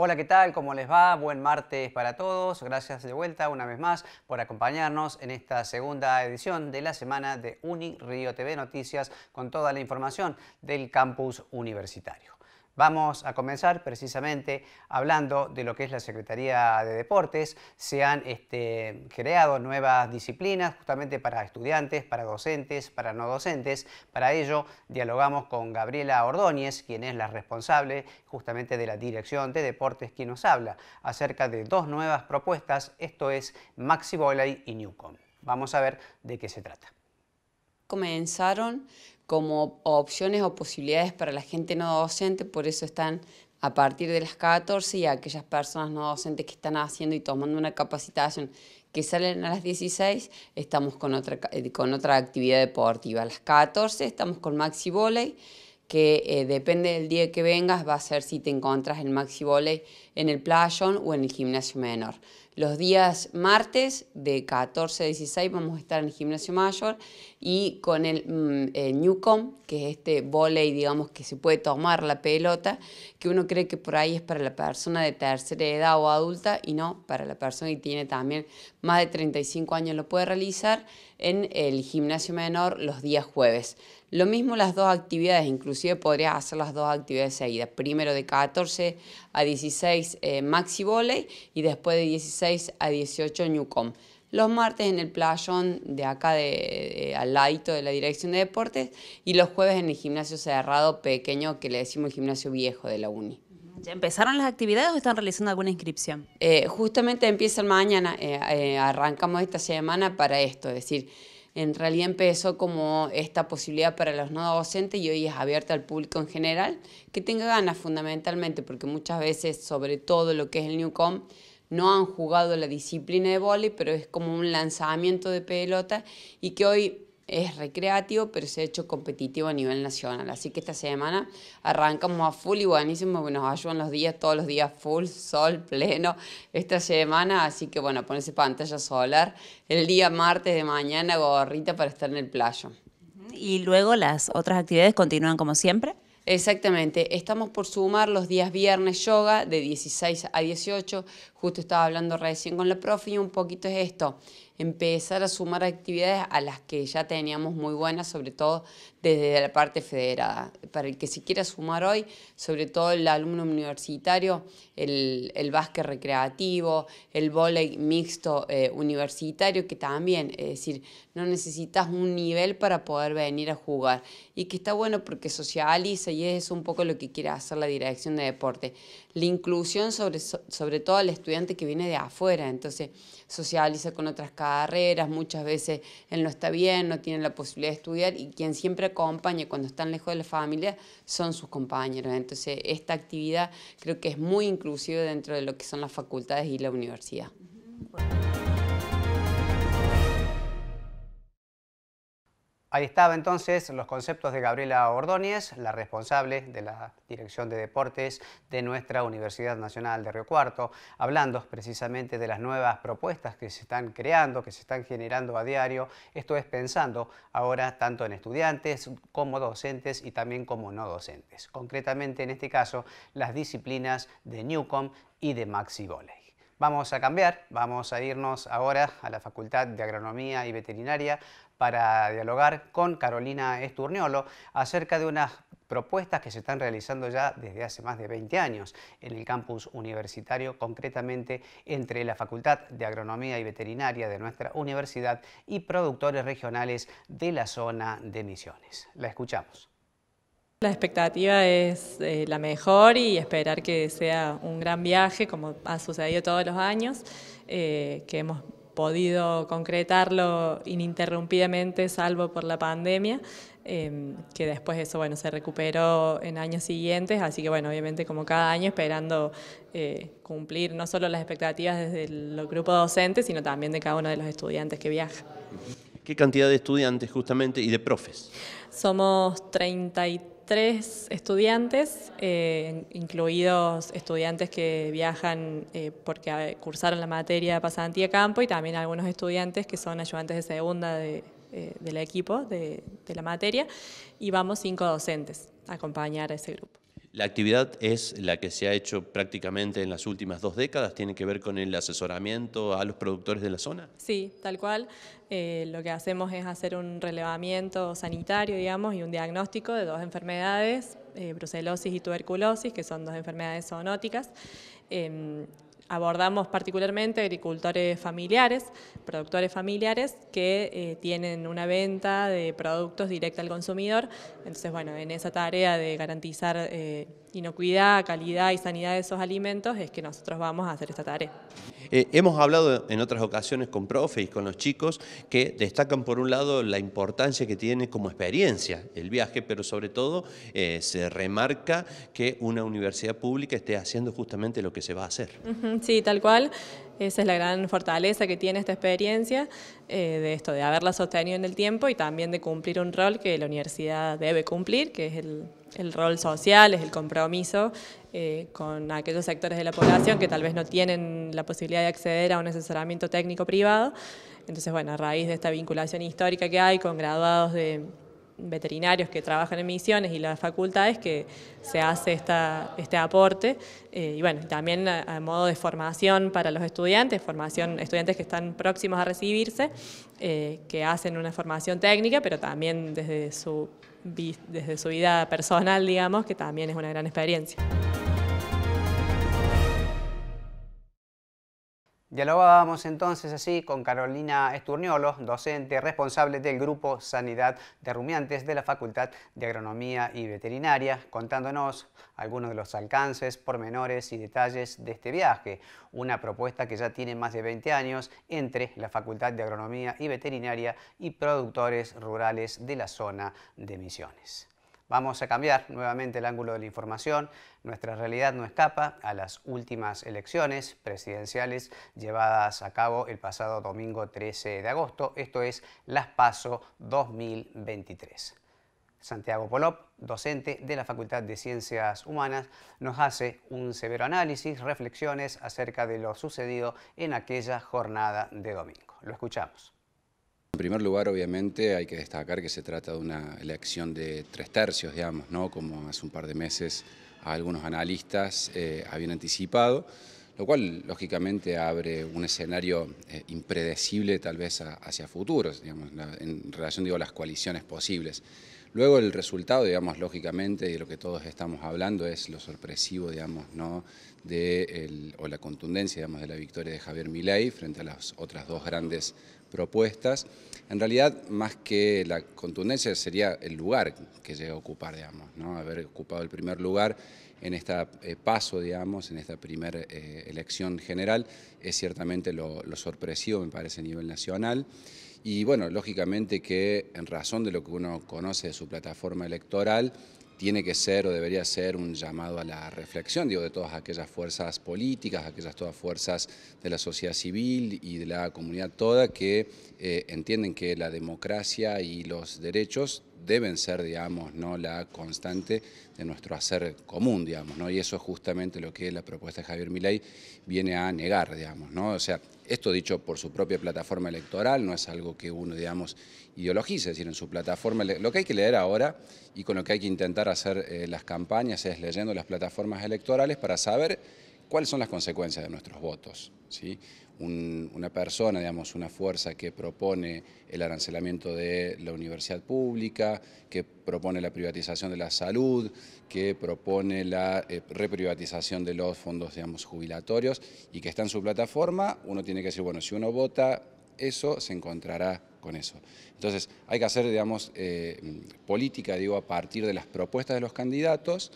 Hola, ¿qué tal? ¿Cómo les va? Buen martes para todos. Gracias de vuelta una vez más por acompañarnos en esta segunda edición de la semana de Uni TV Noticias con toda la información del campus universitario. Vamos a comenzar precisamente hablando de lo que es la Secretaría de Deportes. Se han este, creado nuevas disciplinas justamente para estudiantes, para docentes, para no docentes. Para ello dialogamos con Gabriela Ordóñez, quien es la responsable justamente de la Dirección de Deportes, quien nos habla acerca de dos nuevas propuestas, esto es Maxi Volley y Newcom. Vamos a ver de qué se trata comenzaron como opciones o posibilidades para la gente no docente, por eso están a partir de las 14 y aquellas personas no docentes que están haciendo y tomando una capacitación que salen a las 16, estamos con otra, eh, con otra actividad deportiva. A las 14 estamos con Maxi Volley, que eh, depende del día que vengas, va a ser si te encontras el Maxi Volley en el playón o en el gimnasio menor. Los días martes de 14 a 16 vamos a estar en el gimnasio mayor y con mm, el, Newcom, que es este volei, digamos, que se puede tomar la pelota, que uno cree que por ahí es para la persona de tercera edad o adulta y no para la persona que tiene también más de 35 años lo puede realizar en el gimnasio menor los días jueves. Lo mismo las dos actividades, inclusive podría hacer las dos actividades seguidas, primero de 14 a 16 eh, maxi volei y después de 16 a 18 Newcom los martes en el playón de acá de, al ladito de la dirección de deportes y los jueves en el gimnasio cerrado pequeño que le decimos el gimnasio viejo de la uni. ¿Ya empezaron las actividades o están realizando alguna inscripción? Eh, justamente empiezan mañana, eh, eh, arrancamos esta semana para esto, es decir, en realidad empezó como esta posibilidad para los no docentes y hoy es abierta al público en general, que tenga ganas fundamentalmente, porque muchas veces, sobre todo lo que es el Newcom, no han jugado la disciplina de vóley, pero es como un lanzamiento de pelota y que hoy es recreativo, pero se ha hecho competitivo a nivel nacional. Así que esta semana arrancamos a full y buenísimo, nos ayudan los días, todos los días full, sol pleno esta semana. Así que bueno, ponerse pantalla solar el día martes de mañana, gorrita para estar en el playo. Y luego las otras actividades continúan como siempre. Exactamente, estamos por sumar los días viernes yoga de 16 a 18, justo estaba hablando recién con la profe y un poquito es esto, empezar a sumar actividades a las que ya teníamos muy buenas, sobre todo desde la parte federada. Para el que se quiera sumar hoy, sobre todo el alumno universitario, el, básquet recreativo, el volei mixto eh, universitario, que también, es decir, no necesitas un nivel para poder venir a jugar. Y que está bueno porque socializa y es un poco lo que quiere hacer la dirección de deporte la inclusión sobre, sobre todo al estudiante que viene de afuera, entonces socializa con otras carreras, muchas veces él no está bien, no tiene la posibilidad de estudiar y quien siempre acompaña cuando están lejos de la familia son sus compañeros. Entonces esta actividad creo que es muy inclusiva dentro de lo que son las facultades y la universidad. Ahí estaba entonces los conceptos de Gabriela Ordóñez, la responsable de la Dirección de Deportes de nuestra Universidad Nacional de Río Cuarto, hablando precisamente de las nuevas propuestas que se están creando, que se están generando a diario, esto es pensando ahora tanto en estudiantes como docentes y también como no docentes, concretamente en este caso las disciplinas de Newcom y de Maxi Volley. Vamos a cambiar, vamos a irnos ahora a la Facultad de Agronomía y Veterinaria, para dialogar con Carolina Esturniolo acerca de unas propuestas que se están realizando ya desde hace más de 20 años en el campus universitario, concretamente entre la Facultad de Agronomía y Veterinaria de nuestra universidad y productores regionales de la zona de Misiones. La escuchamos. La expectativa es eh, la mejor y esperar que sea un gran viaje, como ha sucedido todos los años, eh, que hemos podido concretarlo ininterrumpidamente, salvo por la pandemia, em, que después eso bueno, se recuperó en años siguientes, así que bueno, obviamente como cada año esperando eh, cumplir no solo las expectativas desde los grupos docentes, sino también de cada uno de los estudiantes que viaja. ¿Qué cantidad de estudiantes justamente y de profes? Somos 33 tres estudiantes, eh, incluidos estudiantes que viajan eh, porque cursaron la materia de pasantía campo y también algunos estudiantes que son ayudantes de segunda eh, del equipo de, de la materia y vamos cinco docentes a acompañar a ese grupo. La actividad es la que se ha hecho prácticamente en las últimas dos décadas, tiene que ver con el asesoramiento a los productores de la zona. Sí, tal cual. Eh, lo que hacemos es hacer un relevamiento sanitario, digamos, y un diagnóstico de dos enfermedades, eh, brucelosis y tuberculosis, que son dos enfermedades zoonóticas. Em, abordamos particularmente agricultores familiares, productores familiares que eh, tienen una venta de productos directa al consumidor. Entonces, bueno, en esa tarea de garantizar eh, inocuidad, calidad y sanidad de esos alimentos es que nosotros vamos a hacer esta tarea. Eh, hemos hablado en otras ocasiones con profe y con los chicos que destacan por un lado la importancia que tiene como experiencia el viaje, pero sobre todo eh, se remarca que una universidad pública esté haciendo justamente lo que se va a hacer. Sí, tal cual. Esa es la gran fortaleza que tiene esta experiencia eh, de esto, de haberla sostenido en el tiempo y también de cumplir un rol que la universidad debe cumplir, que es el el rol social, es el compromiso eh, con aquellos sectores de la población que tal vez no tienen la posibilidad de acceder a un asesoramiento técnico privado. Entonces, bueno, a raíz de esta vinculación histórica que hay con graduados de veterinarios que trabajan en misiones y las facultades que se hace esta, este aporte. Eh, y bueno, también a, modo de formación para los estudiantes, formación, estudiantes que están próximos a recibirse, eh, que hacen una formación técnica, pero también desde su, desde su vida personal, digamos, que también es una gran experiencia. Dialogábamos entonces así con Carolina Esturniolo, docente responsable del Grupo Sanidad de Rumiantes de la Facultad de Agronomía y Veterinaria, contándonos algunos de los alcances, pormenores y detalles de este viaje, una propuesta que ya tiene más de 20 años entre la Facultad de Agronomía y Veterinaria y productores rurales de la zona de Misiones. Vamos a cambiar nuevamente el ángulo de la información. Nuestra realidad no escapa a las últimas elecciones presidenciales llevadas a cabo el pasado domingo 13 de agosto. Esto es Las Paso 2023. Santiago Polop, docente de la Facultad de Ciencias Humanas, nos hace un severo análisis, reflexiones acerca de lo sucedido en aquella jornada de domingo. Lo escuchamos. En primer lugar, obviamente, hay que destacar que se trata de una elección de tres tercios, digamos, ¿no? como hace un par de meses algunos analistas eh, habían anticipado, lo cual lógicamente abre un escenario eh, impredecible tal vez hacia futuros, digamos, en relación digo, a las coaliciones posibles. Luego el resultado, digamos, lógicamente, de lo que todos estamos hablando es lo sorpresivo, digamos, ¿no? De o la contundencia, digamos, de la victoria de Javier Milei frente a las otras dos grandes propuestas. En realidad, más que la contundencia sería el lugar que llega a ocupar, digamos, ¿no? haber ocupado el primer lugar en este paso, digamos, en esta primera eh, elección general, es ciertamente lo, lo, sorpresivo, me parece, a nivel nacional. Y bueno, lógicamente que en razón de lo que uno conoce de su plataforma electoral, tiene que ser o debería ser un llamado a la reflexión, digo, de todas aquellas fuerzas políticas, aquellas todas fuerzas de la sociedad civil y de la comunidad toda que eh, entienden que la democracia y los derechos deben ser, digamos, ¿no? la constante de nuestro hacer común, digamos, ¿no? Y eso es justamente lo que la propuesta de Javier Milei viene a negar, digamos, ¿no? O sea, esto dicho por su propia plataforma electoral, no es algo que uno, digamos, ideologice, es decir, en su plataforma, lo que hay que leer ahora y con lo que hay que intentar hacer eh, las campañas es leyendo las plataformas electorales para saber cuáles son las consecuencias de nuestros votos. ¿sí? una persona, digamos, una fuerza que propone el arancelamiento de la universidad pública, que propone la privatización de la salud, que propone la eh, reprivatización de los fondos, digamos, jubilatorios y que está en su plataforma, uno tiene que decir, bueno, si uno vota eso, se encontrará con eso. Entonces, hay que hacer, digamos, eh, política, digo, a partir de las propuestas de los candidatos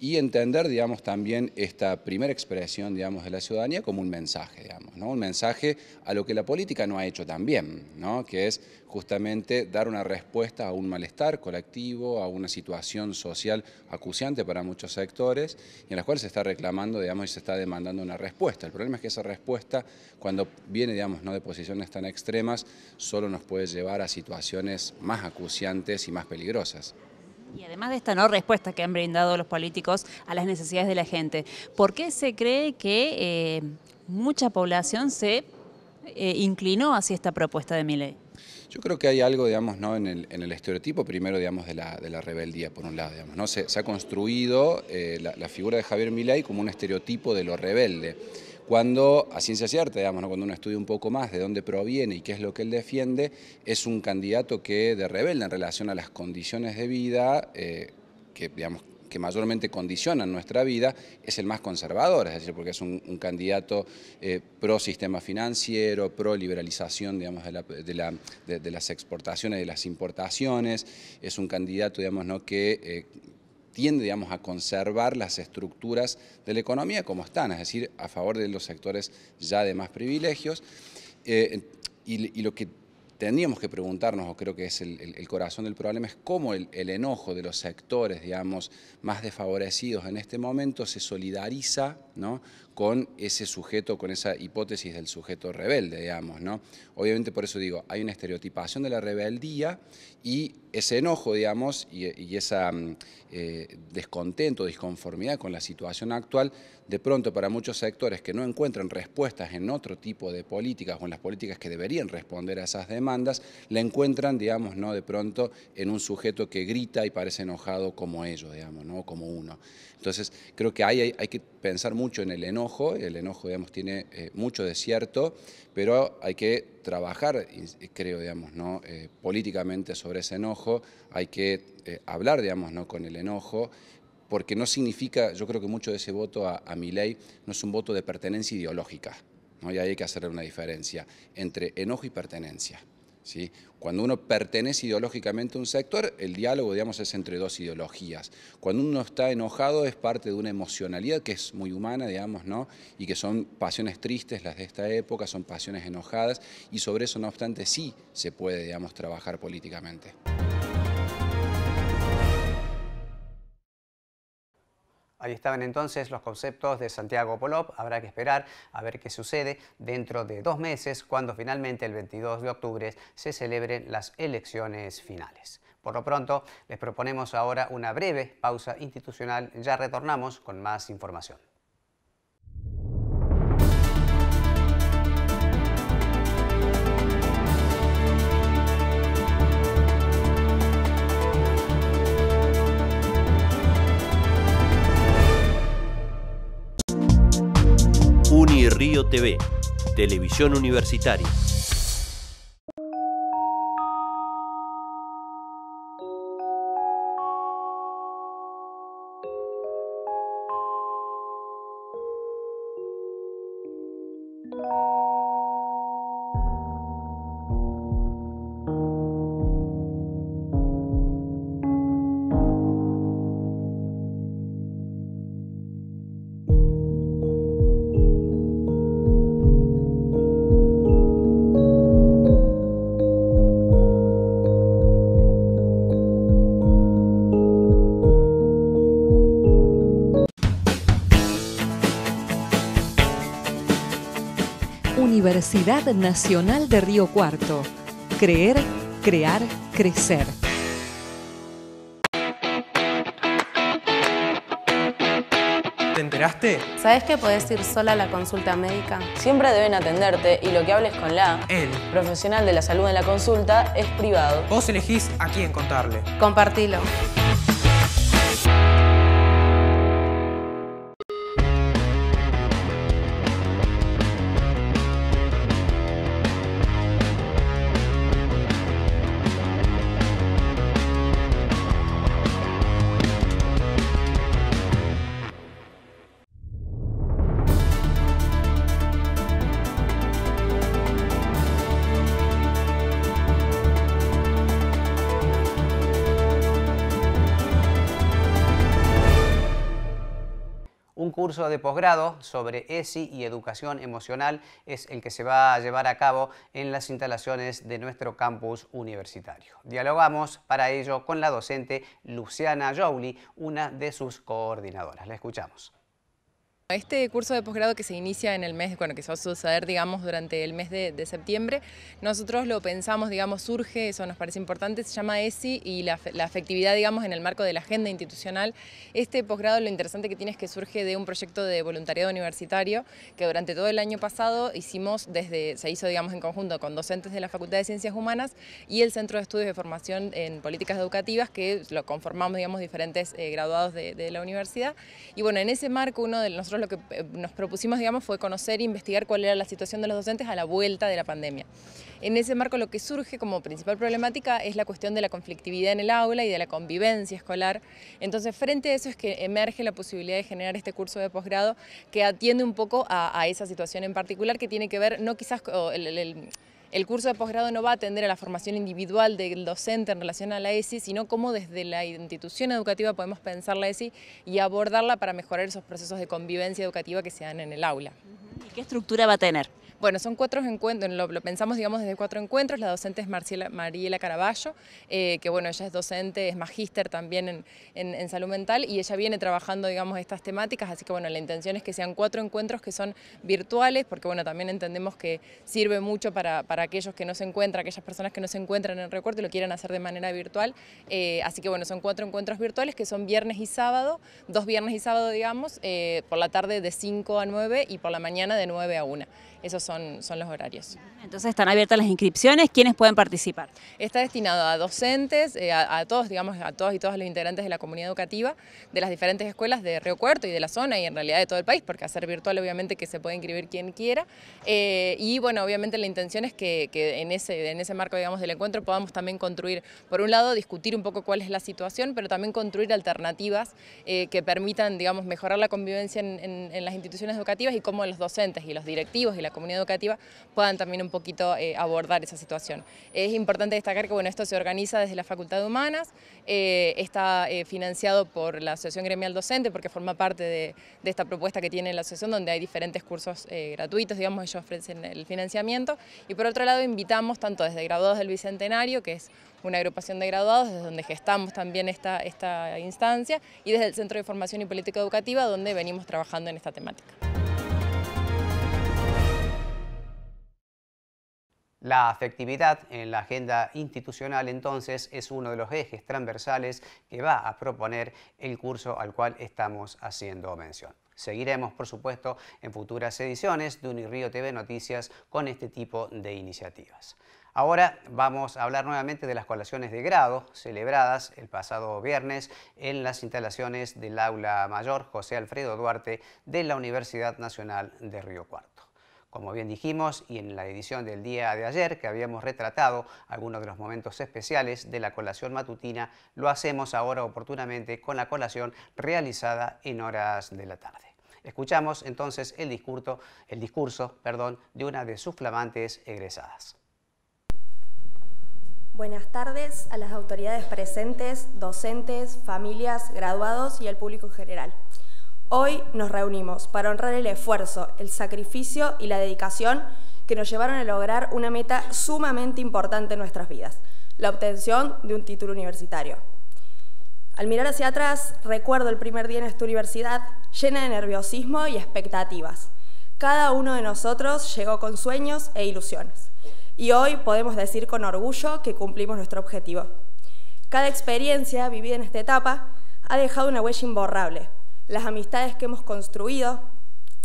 y entender, digamos, también esta primera expresión, digamos, de la ciudadanía como un mensaje, digamos, ¿no? Un mensaje a lo que la política no ha hecho también, ¿no? Que es justamente dar una respuesta a un malestar colectivo, a una situación social acuciante para muchos sectores y en la cual se está reclamando, digamos, y se está demandando una respuesta. El problema es que esa respuesta, cuando viene, digamos, no de posiciones tan extremas, solo nos puede llevar a situaciones más acuciantes y más peligrosas. Y además de esta no respuesta que han brindado los políticos a las necesidades de la gente, ¿por qué se cree que eh, mucha población se eh, inclinó hacia esta propuesta de mi Yo creo que hay algo, digamos, ¿no? en, el, estereotipo, primero, digamos, de la, de la, rebeldía, por un lado, digamos, ¿no? Se, ha construido eh, la, figura de Javier Milei como un estereotipo de lo rebelde cuando, a ciencia cierta, digamos, cuando uno estudia un poco más de dónde proviene y qué es lo que él defiende, es un candidato que de rebelde en relación a las condiciones de vida eh, que, digamos, que mayormente condicionan nuestra vida, es el más conservador, es decir, porque es un, candidato eh, pro sistema financiero, pro liberalización digamos, de, las exportaciones, de las importaciones, es un candidato digamos, ¿no? que eh, tiende digamos, a conservar las estructuras de la economía como están, es decir, a favor de los sectores ya de más privilegios. Eh, y lo que tendríamos que preguntarnos, o creo que es el, corazón del problema, es cómo el, enojo de los sectores, digamos, más desfavorecidos en este momento se solidariza ¿no? con ese sujeto, con esa hipótesis del sujeto rebelde, digamos, ¿no? Obviamente por eso digo, hay una estereotipación de la rebeldía y ese enojo, digamos, y, y esa mm, eh, descontento, disconformidad con la situación actual, de pronto para muchos sectores que no encuentran respuestas en otro tipo de políticas o en las políticas que deberían responder a esas demandas, demandas, la encuentran, digamos, ¿no? de pronto en un sujeto que grita y parece enojado como ellos, digamos, ¿no? como uno. Entonces, creo que hay, hay, que pensar mucho en el enojo, el enojo, digamos, tiene eh, mucho de cierto, pero hay que trabajar, creo, digamos, ¿no? Eh, políticamente sobre ese enojo, hay que eh, hablar, digamos, ¿no? con el enojo, porque no significa, yo creo que mucho de ese voto a, mi ley no es un voto de pertenencia ideológica, ¿no? y ahí hay que hacer una diferencia entre enojo y pertenencia. Cuando uno pertenece ideológicamente a un sector, el diálogo digamos, es entre dos ideologías. Cuando uno está enojado es parte de una emocionalidad que es muy humana, digamos, ¿no? y que son pasiones tristes las de esta época, son pasiones enojadas, y sobre eso, no obstante, sí se puede trabajar políticamente. Ahí estaban entonces los conceptos de Santiago Polop. Habrá que esperar a ver qué sucede dentro de dos meses, cuando finalmente el 22 de octubre se celebren las elecciones finales. Por lo pronto, les proponemos ahora una breve pausa institucional. Ya retornamos con más información. Río TV, Televisión Universitaria. Universidad Nacional de Río Cuarto. Creer, crear, crecer. ¿Te enteraste? ¿Sabes que podés ir sola a la consulta médica? Siempre deben atenderte y lo que hables con la el profesional de la salud en la consulta es privado. Vos elegís a quién contarle. Compartilo. curso de posgrado sobre ESI y educación emocional es el que se va a llevar a cabo en las instalaciones de nuestro campus universitario. Dialogamos para ello con la docente Luciana Jouli, una de sus coordinadoras. La escuchamos. Este curso de posgrado que se inicia en el mes, bueno, que se va a suceder, digamos, durante el mes de, septiembre, nosotros lo pensamos, digamos, surge, eso nos parece importante, se llama ESI y la, efectividad digamos, en el marco de la agenda institucional. Este posgrado lo interesante que tiene es que surge de un proyecto de voluntariado universitario que durante todo el año pasado hicimos desde, se hizo, digamos, en conjunto con docentes de la Facultad de Ciencias Humanas y el Centro de Estudios de Formación en Políticas Educativas, que lo conformamos, digamos, diferentes eh, graduados de, de, la universidad. Y bueno, en ese marco, uno de nosotros lo que eh, nos propusimos, digamos, fue conocer e investigar cuál era la situación de los docentes a la vuelta de la pandemia. En ese marco lo que surge como principal problemática es la cuestión de la conflictividad en el aula y de la convivencia escolar. Entonces, frente a eso es que emerge la posibilidad de generar este curso de posgrado que atiende un poco a, esa situación en particular que tiene que ver, no quizás el el curso de posgrado no va a atender a la formación individual del docente en relación a la ESI, sino cómo desde la institución educativa podemos pensar la ESI y abordarla para mejorar esos procesos de convivencia educativa que se dan en el aula. ¿Y qué estructura va a tener? Bueno, son cuatro encuentros, lo, pensamos digamos desde cuatro encuentros, la docente es Mariela Caraballo, eh, que bueno, ella es docente, es magíster también en, salud mental y ella viene trabajando digamos estas temáticas, así que bueno, la intención es que sean cuatro encuentros que son virtuales, porque bueno, también entendemos que sirve mucho para, aquellos que no se encuentran, aquellas personas que no se encuentran en el recuerdo y lo quieran hacer de manera virtual, eh, así que bueno, son cuatro encuentros virtuales que son viernes y sábado, dos viernes y sábado digamos, eh, por la tarde de 5 a 9 y por la mañana de 9 a 1 esos son, son los horarios. Entonces están abiertas las inscripciones, ¿quiénes pueden participar? Está destinado a docentes, eh, a, todos, digamos, a todos y todas los integrantes de la comunidad educativa de las diferentes escuelas de Río Cuarto y de la zona y en realidad de todo el país, porque hacer virtual obviamente que se puede inscribir quien quiera. Eh, y bueno, obviamente la intención es que, en, ese, en ese marco, digamos, del encuentro podamos también construir, por un lado, discutir un poco cuál es la situación, pero también construir alternativas eh, que permitan, digamos, mejorar la convivencia en, las instituciones educativas y cómo los docentes y los directivos y la la comunidad educativa puedan también un poquito eh, abordar esa situación. Es importante destacar que bueno, esto se organiza desde la Facultad de Humanas, eh, está eh, financiado por la Asociación Gremial Docente porque forma parte de, esta propuesta que tiene la asociación donde hay diferentes cursos gratuitos, digamos, ellos ofrecen el financiamiento y por otro lado invitamos tanto desde graduados del Bicentenario, que es una agrupación de graduados desde donde gestamos también esta instancia y desde el Centro de Formación y Política Educativa donde venimos trabajando en esta temática. La afectividad en la agenda institucional entonces es uno de los ejes transversales que va a proponer el curso al cual estamos haciendo mención. Seguiremos, por supuesto, en futuras ediciones de Unirío TV Noticias con este tipo de iniciativas. Ahora vamos a hablar nuevamente de las colaciones de grado celebradas el pasado viernes en las instalaciones del aula mayor José Alfredo Duarte de la Universidad Nacional de Río Cuarto como bien dijimos, y en la edición del día de ayer, que habíamos retratado algunos de los momentos especiales de la colación matutina, lo hacemos ahora oportunamente con la colación realizada en horas de la tarde. Escuchamos entonces el discurso, el discurso perdón, de una de sus flamantes egresadas. Buenas tardes a las autoridades presentes, docentes, familias, graduados y al público en general. Hoy nos reunimos para honrar el esfuerzo, el sacrificio y la dedicación que nos llevaron a lograr una meta sumamente importante en nuestras vidas, la obtención de un título universitario. Al mirar hacia atrás, recuerdo el primer día en esta universidad llena de nerviosismo y expectativas. Cada uno de nosotros llegó con sueños e ilusiones. Y hoy podemos decir con orgullo que cumplimos nuestro objetivo. Cada experiencia vivida en esta etapa ha dejado una huella imborrable, las amistades que hemos construido,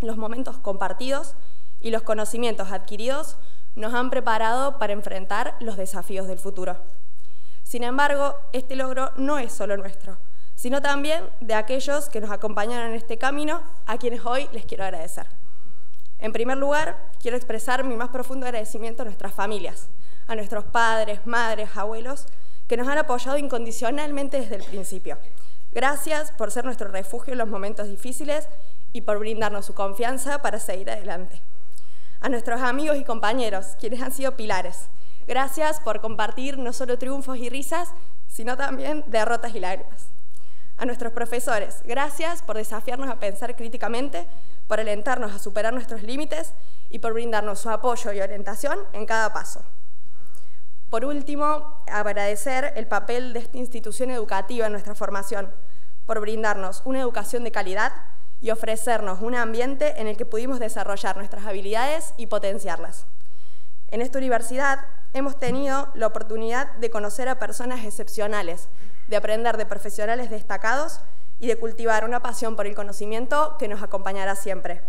los momentos compartidos y los conocimientos adquiridos nos han preparado para enfrentar los desafíos del futuro. Sin embargo, este logro no es solo nuestro, sino también de aquellos que nos acompañaron en este camino, a quienes hoy les quiero agradecer. En primer lugar, quiero expresar mi más profundo agradecimiento a nuestras familias, a nuestros padres, madres, abuelos, que nos han apoyado incondicionalmente desde el principio Gracias por ser nuestro refugio en los momentos difíciles y por brindarnos su confianza para seguir adelante. A nuestros amigos y compañeros, quienes han sido pilares, gracias por compartir no solo triunfos y risas, sino también derrotas y lágrimas. A nuestros profesores, gracias por desafiarnos a pensar críticamente, por alentarnos a superar nuestros límites y por brindarnos su apoyo y orientación en cada paso. Por último, agradecer el papel de esta institución educativa en nuestra formación, por brindarnos una educación de calidad y ofrecernos un ambiente en el que pudimos desarrollar nuestras habilidades y potenciarlas. En esta universidad hemos tenido la oportunidad de conocer a personas excepcionales, de aprender de profesionales destacados y de cultivar una pasión por el conocimiento que nos acompañará siempre.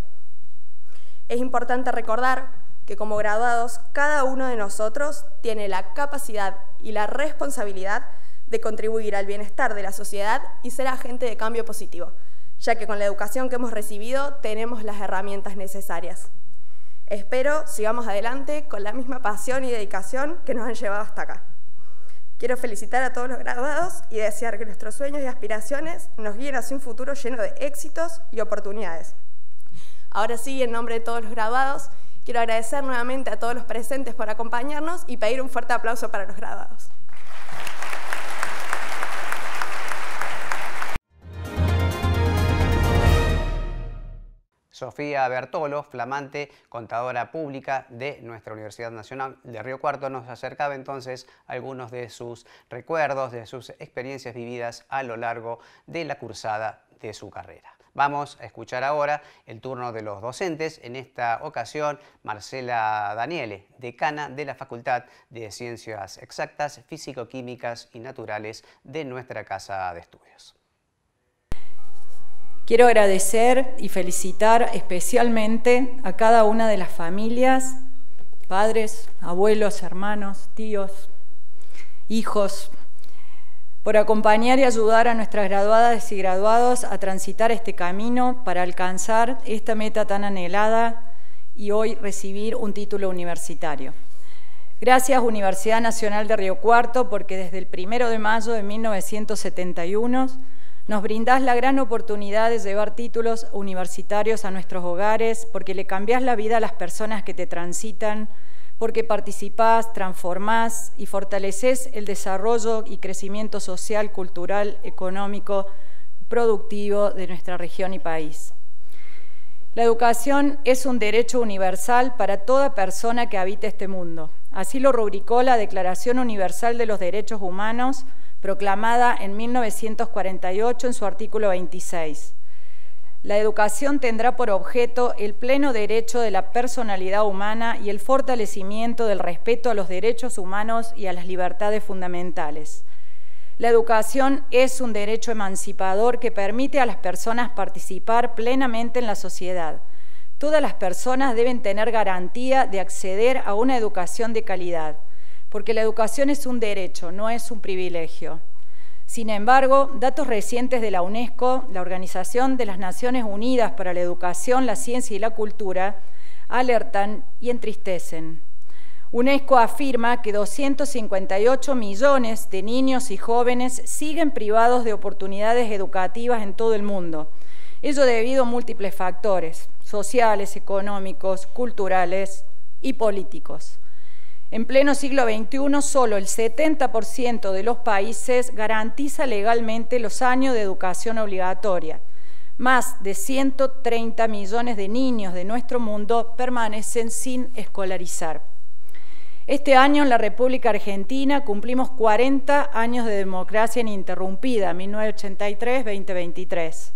Es importante recordar que como graduados cada uno de nosotros tiene la capacidad y la responsabilidad de contribuir al bienestar de la sociedad y ser agente de cambio positivo, ya que con la educación que hemos recibido tenemos las herramientas necesarias. Espero sigamos adelante con la misma pasión y dedicación que nos han llevado hasta acá. Quiero felicitar a todos los graduados y desear que nuestros sueños y aspiraciones nos guíen hacia un futuro lleno de éxitos y oportunidades. Ahora sí, en nombre de todos los graduados, Quiero agradecer nuevamente a todos los presentes por acompañarnos y pedir un fuerte aplauso para los graduados. Sofía Bertolo, flamante contadora pública de nuestra Universidad Nacional de Río Cuarto, nos acercaba entonces algunos de sus recuerdos, de sus experiencias vividas a lo largo de la cursada de su carrera. Vamos a escuchar ahora el turno de los docentes, en esta ocasión Marcela Daniele, decana de la Facultad de Ciencias Exactas, Físico-Químicas y Naturales de nuestra Casa de Estudios. Quiero agradecer y felicitar especialmente a cada una de las familias, padres, abuelos, hermanos, tíos, hijos, por acompañar y ayudar a nuestras graduadas y graduados a transitar este camino para alcanzar esta meta tan anhelada y hoy recibir un título universitario. Gracias Universidad Nacional de Río Cuarto porque desde el 1 de mayo de 1971 nos brindás la gran oportunidad de llevar títulos universitarios a nuestros hogares porque le cambiás la vida a las personas que te transitan, porque participás, transformás y fortaleces el desarrollo y crecimiento social, cultural, económico, productivo de nuestra región y país. La educación es un derecho universal para toda persona que habita este mundo. Así lo rubricó la Declaración Universal de los Derechos Humanos, proclamada en 1948 en su artículo 26 la educación tendrá por objeto el pleno derecho de la personalidad humana y el fortalecimiento del respeto a los derechos humanos y a las libertades fundamentales. La educación es un derecho emancipador que permite a las personas participar plenamente en la sociedad. Todas las personas deben tener garantía de acceder a una educación de calidad, porque la educación es un derecho, no es un privilegio. Sin embargo, datos recientes de la UNESCO, la Organización de las Naciones Unidas para la Educación, la Ciencia y la Cultura, alertan y entristecen. UNESCO afirma que 258 millones de niños y jóvenes siguen privados de oportunidades educativas en todo el mundo, ello debido a múltiples factores sociales, económicos, culturales y políticos. En pleno siglo XXI, solo el 70% de los países garantiza legalmente los años de educación obligatoria. Más de 130 millones de niños de nuestro mundo permanecen sin escolarizar. Este año en la República Argentina cumplimos 40 años de democracia ininterrumpida, 1983-2023.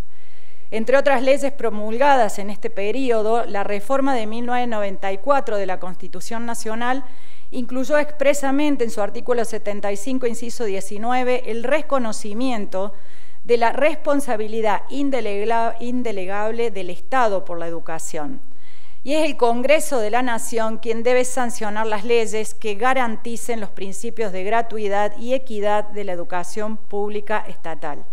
Entre otras leyes promulgadas en este periodo, la reforma de 1994 de la Constitución Nacional incluyó expresamente en su artículo 75, inciso 19, el reconocimiento de la responsabilidad indelegable del Estado por la educación. Y es el Congreso de la Nación quien debe sancionar las leyes que garanticen los principios de gratuidad y equidad de la educación pública estatal.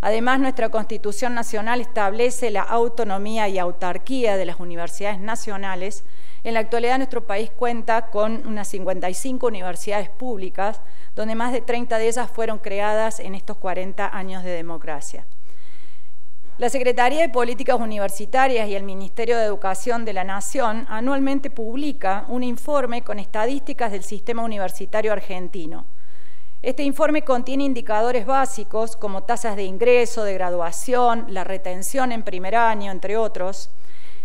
Además, nuestra Constitución Nacional establece la autonomía y autarquía de las universidades nacionales. En la actualidad nuestro país cuenta con unas 55 universidades públicas, donde más de 30 de ellas fueron creadas en estos 40 años de democracia. La Secretaría de Políticas Universitarias y el Ministerio de Educación de la Nación anualmente publica un informe con estadísticas del sistema universitario argentino este informe contiene indicadores básicos como tasas de ingreso, de graduación, la retención en primer año, entre otros.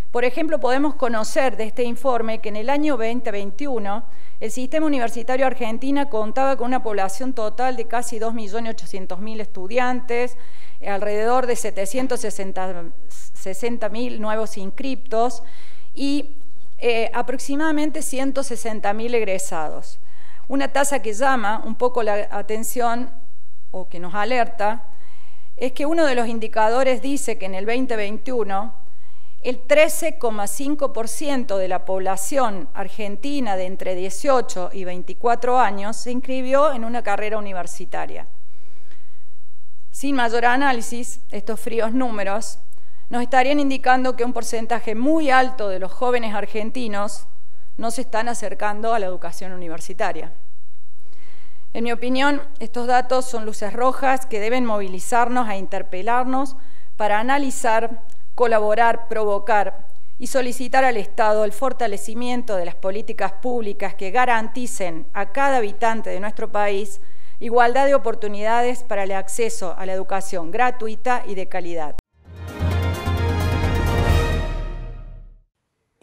Por ejemplo, podemos conocer de este informe que en el año 2021 el sistema universitario argentino contaba con una población total de casi 2.800.000 estudiantes, alrededor de 760.000 nuevos inscriptos y eh, aproximadamente 160.000 egresados. Una tasa que llama un poco la atención o que nos alerta es que uno de los indicadores dice que en el 2021 el 13,5% de la población argentina de entre 18 y 24 años se inscribió en una carrera universitaria. Sin mayor análisis, estos fríos números nos estarían indicando que un porcentaje muy alto de los jóvenes argentinos no se están acercando a la educación universitaria. En mi opinión, estos datos son luces rojas que deben movilizarnos a e interpelarnos para analizar, colaborar, provocar y solicitar al Estado el fortalecimiento de las políticas públicas que garanticen a cada habitante de nuestro país igualdad de oportunidades para el acceso a la educación gratuita y de calidad.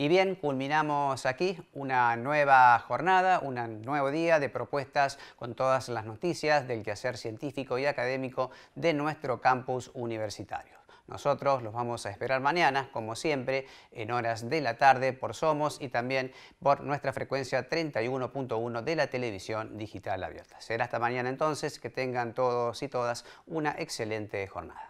Y bien, culminamos aquí una nueva jornada, un nuevo día de propuestas con todas las noticias del quehacer científico y académico de nuestro campus universitario. Nosotros los vamos a esperar mañana, como siempre, en horas de la tarde por Somos y también por nuestra frecuencia 31.1 de la televisión digital abierta. Será hasta mañana entonces, que tengan todos y todas una excelente jornada.